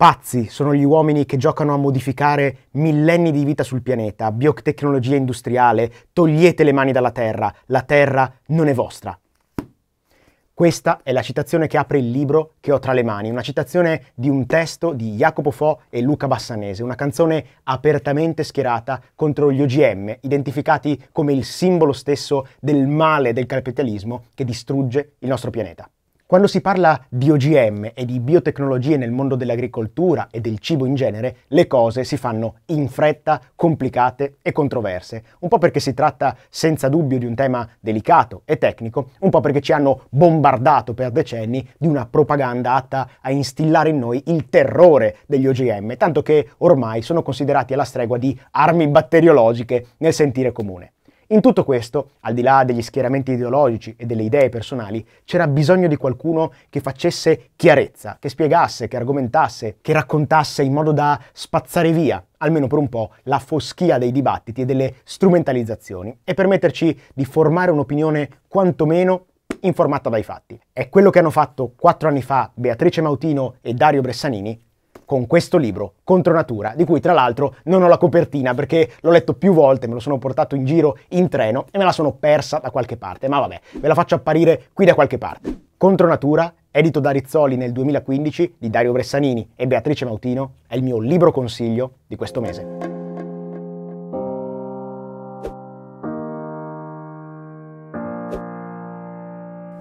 Pazzi sono gli uomini che giocano a modificare millenni di vita sul pianeta, biotecnologia industriale, togliete le mani dalla Terra, la Terra non è vostra. Questa è la citazione che apre il libro che ho tra le mani, una citazione di un testo di Jacopo Fo e Luca Bassanese, una canzone apertamente schierata contro gli OGM, identificati come il simbolo stesso del male del capitalismo che distrugge il nostro pianeta. Quando si parla di OGM e di biotecnologie nel mondo dell'agricoltura e del cibo in genere, le cose si fanno in fretta, complicate e controverse, un po' perché si tratta senza dubbio di un tema delicato e tecnico, un po' perché ci hanno bombardato per decenni di una propaganda atta a instillare in noi il terrore degli OGM, tanto che ormai sono considerati alla stregua di armi batteriologiche nel sentire comune. In tutto questo, al di là degli schieramenti ideologici e delle idee personali, c'era bisogno di qualcuno che facesse chiarezza, che spiegasse, che argomentasse, che raccontasse in modo da spazzare via almeno per un po', la foschia dei dibattiti e delle strumentalizzazioni e permetterci di formare un'opinione quantomeno informata dai fatti. È quello che hanno fatto quattro anni fa Beatrice Mautino e Dario Bressanini con questo libro, Contro Natura, di cui tra l'altro non ho la copertina perché l'ho letto più volte, me lo sono portato in giro in treno e me la sono persa da qualche parte, ma vabbè, ve la faccio apparire qui da qualche parte. Contro Natura, edito da Rizzoli nel 2015 di Dario Bressanini e Beatrice Mautino, è il mio libro consiglio di questo mese.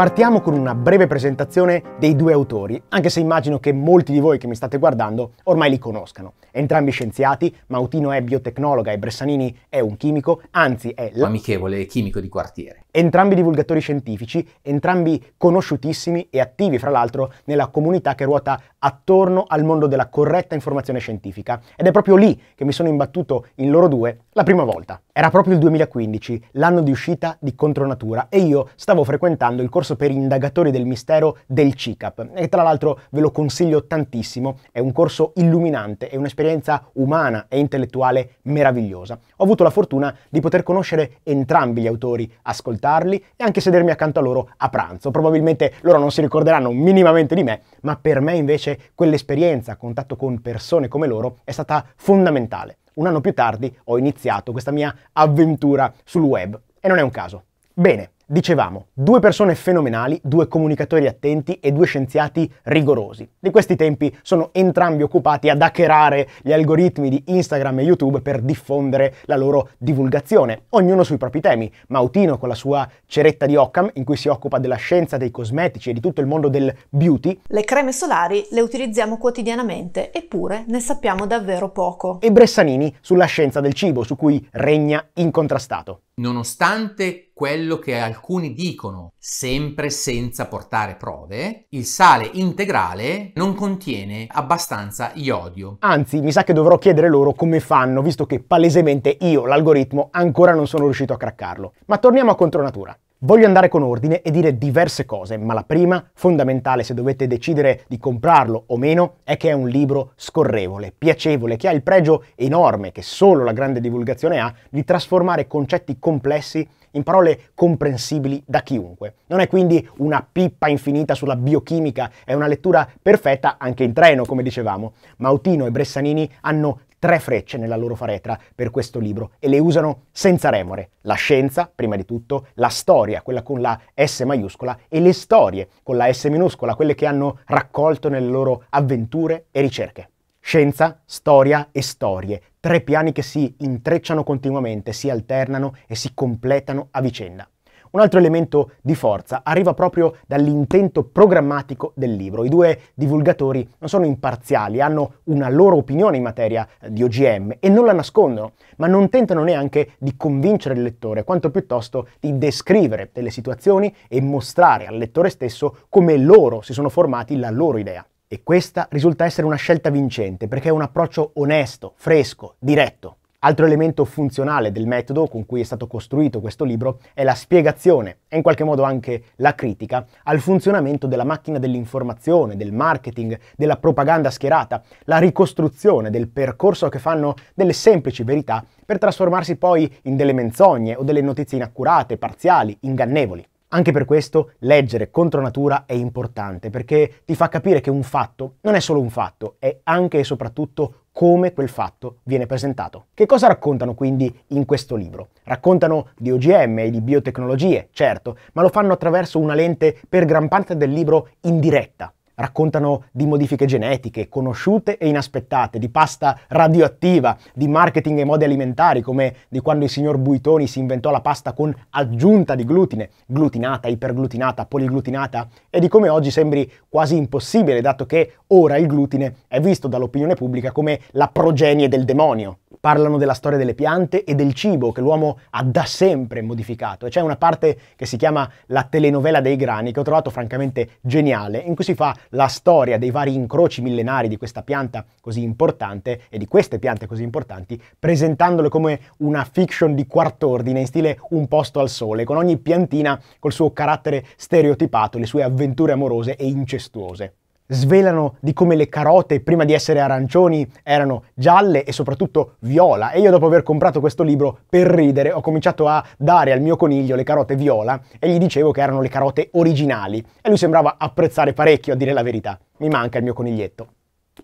Partiamo con una breve presentazione dei due autori, anche se immagino che molti di voi che mi state guardando ormai li conoscano. Entrambi scienziati, Mautino è biotecnologa e Bressanini è un chimico, anzi è l'amichevole chimico di quartiere. Entrambi divulgatori scientifici, entrambi conosciutissimi e attivi fra l'altro nella comunità che ruota attorno al mondo della corretta informazione scientifica. Ed è proprio lì che mi sono imbattuto in loro due la prima volta. Era proprio il 2015, l'anno di uscita di Contronatura, e io stavo frequentando il corso corso per indagatori del mistero del CICAP e tra l'altro ve lo consiglio tantissimo, è un corso illuminante, è un'esperienza umana e intellettuale meravigliosa. Ho avuto la fortuna di poter conoscere entrambi gli autori, ascoltarli e anche sedermi accanto a loro a pranzo. Probabilmente loro non si ricorderanno minimamente di me, ma per me invece quell'esperienza, contatto con persone come loro, è stata fondamentale. Un anno più tardi ho iniziato questa mia avventura sul web e non è un caso. Bene, Dicevamo, due persone fenomenali, due comunicatori attenti e due scienziati rigorosi. Di questi tempi sono entrambi occupati ad hackerare gli algoritmi di Instagram e YouTube per diffondere la loro divulgazione, ognuno sui propri temi. Mautino con la sua ceretta di Occam, in cui si occupa della scienza dei cosmetici e di tutto il mondo del beauty. Le creme solari le utilizziamo quotidianamente, eppure ne sappiamo davvero poco. E Bressanini sulla scienza del cibo, su cui regna incontrastato. Nonostante quello che alcuni dicono, sempre senza portare prove, il sale integrale non contiene abbastanza iodio. Anzi, mi sa che dovrò chiedere loro come fanno, visto che palesemente io, l'algoritmo, ancora non sono riuscito a craccarlo. Ma torniamo a Contronatura. Voglio andare con ordine e dire diverse cose, ma la prima, fondamentale se dovete decidere di comprarlo o meno, è che è un libro scorrevole, piacevole, che ha il pregio enorme che solo la grande divulgazione ha di trasformare concetti complessi in parole comprensibili da chiunque. Non è quindi una pippa infinita sulla biochimica, è una lettura perfetta anche in treno, come dicevamo. ma Autino e Bressanini hanno tre frecce nella loro faretra per questo libro e le usano senza remore. La scienza, prima di tutto, la storia, quella con la S maiuscola, e le storie con la S minuscola, quelle che hanno raccolto nelle loro avventure e ricerche. Scienza, storia e storie, tre piani che si intrecciano continuamente, si alternano e si completano a vicenda. Un altro elemento di forza arriva proprio dall'intento programmatico del libro. I due divulgatori non sono imparziali, hanno una loro opinione in materia eh, di OGM e non la nascondono, ma non tentano neanche di convincere il lettore, quanto piuttosto di descrivere delle situazioni e mostrare al lettore stesso come loro si sono formati la loro idea. E questa risulta essere una scelta vincente perché è un approccio onesto, fresco, diretto. Altro elemento funzionale del metodo con cui è stato costruito questo libro è la spiegazione e in qualche modo anche la critica al funzionamento della macchina dell'informazione, del marketing, della propaganda schierata, la ricostruzione del percorso che fanno delle semplici verità per trasformarsi poi in delle menzogne o delle notizie inaccurate, parziali, ingannevoli. Anche per questo leggere contro natura è importante perché ti fa capire che un fatto non è solo un fatto, è anche e soprattutto un come quel fatto viene presentato. Che cosa raccontano quindi in questo libro? Raccontano di OGM e di biotecnologie, certo, ma lo fanno attraverso una lente per gran parte del libro indiretta, raccontano di modifiche genetiche conosciute e inaspettate, di pasta radioattiva, di marketing e modi alimentari, come di quando il signor Buitoni si inventò la pasta con aggiunta di glutine, glutinata, iperglutinata, poliglutinata, e di come oggi sembri quasi impossibile, dato che ora il glutine è visto dall'opinione pubblica come la progenie del demonio parlano della storia delle piante e del cibo che l'uomo ha da sempre modificato. E c'è una parte che si chiama La telenovela dei grani, che ho trovato francamente geniale, in cui si fa la storia dei vari incroci millenari di questa pianta così importante e di queste piante così importanti, presentandole come una fiction di quart'ordine in stile Un posto al sole, con ogni piantina col suo carattere stereotipato, le sue avventure amorose e incestuose svelano di come le carote prima di essere arancioni erano gialle e soprattutto viola e io dopo aver comprato questo libro per ridere ho cominciato a dare al mio coniglio le carote viola e gli dicevo che erano le carote originali e lui sembrava apprezzare parecchio a dire la verità. Mi manca il mio coniglietto.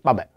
Vabbè.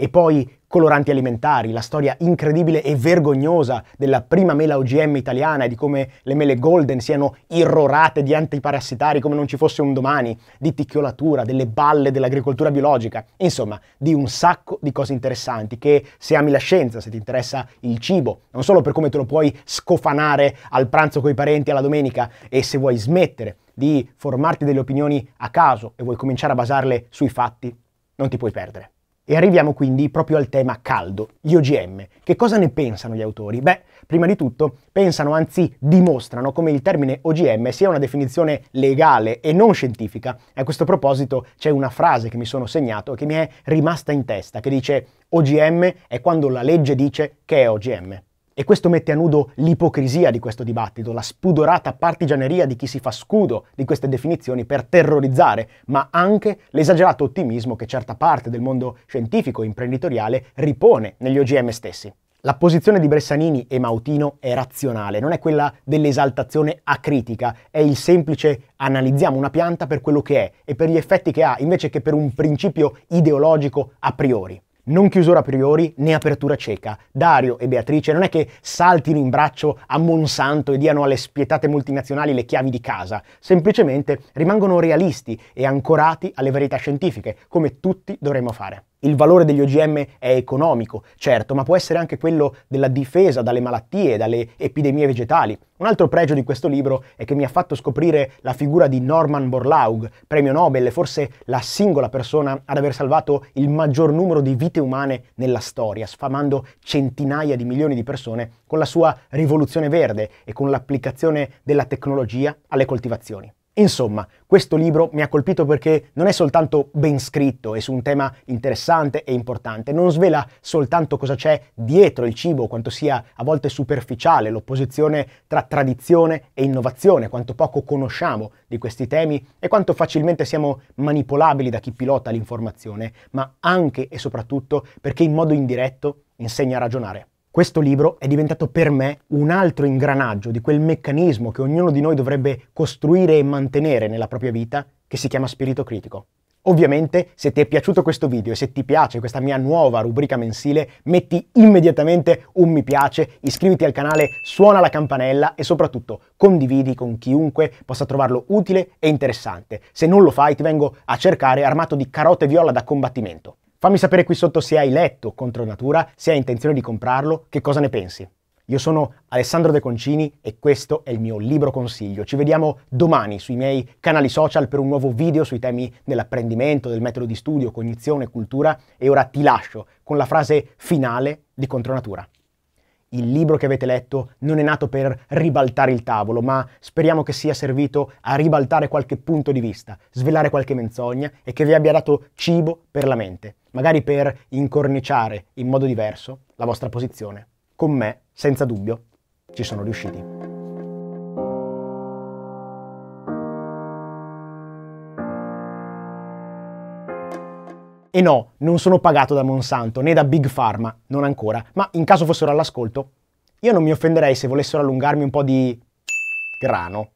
E poi coloranti alimentari, la storia incredibile e vergognosa della prima mela OGM italiana e di come le mele golden siano irrorate di antiparassitari come non ci fosse un domani, di ticchiolatura, delle balle dell'agricoltura biologica, insomma di un sacco di cose interessanti che se ami la scienza, se ti interessa il cibo, non solo per come te lo puoi scofanare al pranzo coi parenti alla domenica e se vuoi smettere di formarti delle opinioni a caso e vuoi cominciare a basarle sui fatti, non ti puoi perdere. E arriviamo quindi proprio al tema caldo, gli OGM. Che cosa ne pensano gli autori? Beh, prima di tutto pensano, anzi dimostrano, come il termine OGM sia una definizione legale e non scientifica. E a questo proposito c'è una frase che mi sono segnato che mi è rimasta in testa, che dice OGM è quando la legge dice che è OGM. E questo mette a nudo l'ipocrisia di questo dibattito, la spudorata partigianeria di chi si fa scudo di queste definizioni per terrorizzare, ma anche l'esagerato ottimismo che certa parte del mondo scientifico e imprenditoriale ripone negli OGM stessi. La posizione di Bressanini e Mautino è razionale, non è quella dell'esaltazione acritica, è il semplice analizziamo una pianta per quello che è e per gli effetti che ha, invece che per un principio ideologico a priori non chiusura a priori né apertura cieca. Dario e Beatrice non è che saltino in braccio a Monsanto e diano alle spietate multinazionali le chiavi di casa, semplicemente rimangono realisti e ancorati alle verità scientifiche, come tutti dovremmo fare. Il valore degli OGM è economico, certo, ma può essere anche quello della difesa dalle malattie, dalle epidemie vegetali. Un altro pregio di questo libro è che mi ha fatto scoprire la figura di Norman Borlaug, premio Nobel e forse la singola persona ad aver salvato il maggior numero di vite umane nella storia, sfamando centinaia di milioni di persone con la sua rivoluzione verde e con l'applicazione della tecnologia alle coltivazioni. Insomma, questo libro mi ha colpito perché non è soltanto ben scritto e su un tema interessante e importante, non svela soltanto cosa c'è dietro il cibo, quanto sia a volte superficiale l'opposizione tra tradizione e innovazione, quanto poco conosciamo di questi temi e quanto facilmente siamo manipolabili da chi pilota l'informazione, ma anche e soprattutto perché in modo indiretto insegna a ragionare. Questo libro è diventato per me un altro ingranaggio di quel meccanismo che ognuno di noi dovrebbe costruire e mantenere nella propria vita che si chiama spirito critico. Ovviamente se ti è piaciuto questo video e se ti piace questa mia nuova rubrica mensile metti immediatamente un mi piace, iscriviti al canale, suona la campanella e soprattutto condividi con chiunque possa trovarlo utile e interessante. Se non lo fai ti vengo a cercare armato di carote viola da combattimento. Fammi sapere qui sotto se hai letto Contro Natura, se hai intenzione di comprarlo, che cosa ne pensi. Io sono Alessandro De Concini e questo è il mio libro consiglio. Ci vediamo domani sui miei canali social per un nuovo video sui temi dell'apprendimento, del metodo di studio, cognizione, cultura e ora ti lascio con la frase finale di Contro Natura. Il libro che avete letto non è nato per ribaltare il tavolo, ma speriamo che sia servito a ribaltare qualche punto di vista, svelare qualche menzogna e che vi abbia dato cibo per la mente magari per incorniciare in modo diverso la vostra posizione. Con me, senza dubbio, ci sono riusciti. E no, non sono pagato da Monsanto né da Big Pharma, non ancora, ma in caso fossero all'ascolto, io non mi offenderei se volessero allungarmi un po' di grano.